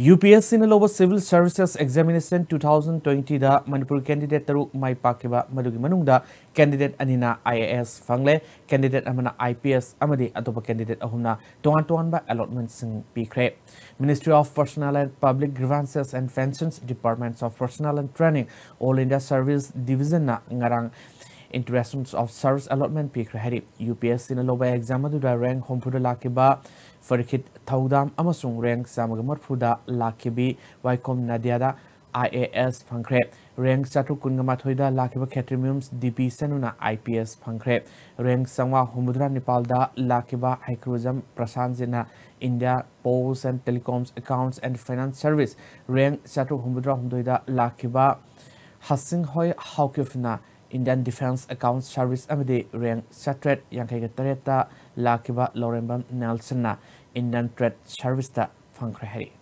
UPSC the Civil Services Examination 2020 da Manipur candidate taru mai Pakiba madugi manungda candidate anina IAS fangle candidate amana IPS amadi atopa candidate ahumna tongan by ba allotment sing pikre Ministry of Personal and Public Grievances and Pensions Departments of Personal and Training All India Service Division na ngarang Interactions of Service Allotment Pikra Harib UPS in a Loba exam to the rank Hompuda Lakiba Farikit Taudam Amasung rank Samagamurpuda Lakibi Waikom Nadiada IAS Pankre rank Satu Kungamathoida Lakiba Catrimiums DP Senuna IPS Pankre rank Sangwa Homudra Nepalda Lakiba Haikruzam Prasanzina India Posts and Telecoms Accounts and Finance Service rank Satu Homudra Humdoida Lakiba Hasing Hoy Haukifna Indian Defense Accounts Service amadi rank satret yankai tareta lakiba Lorembam Nelson, Indian Trade Service ta phangkhre hari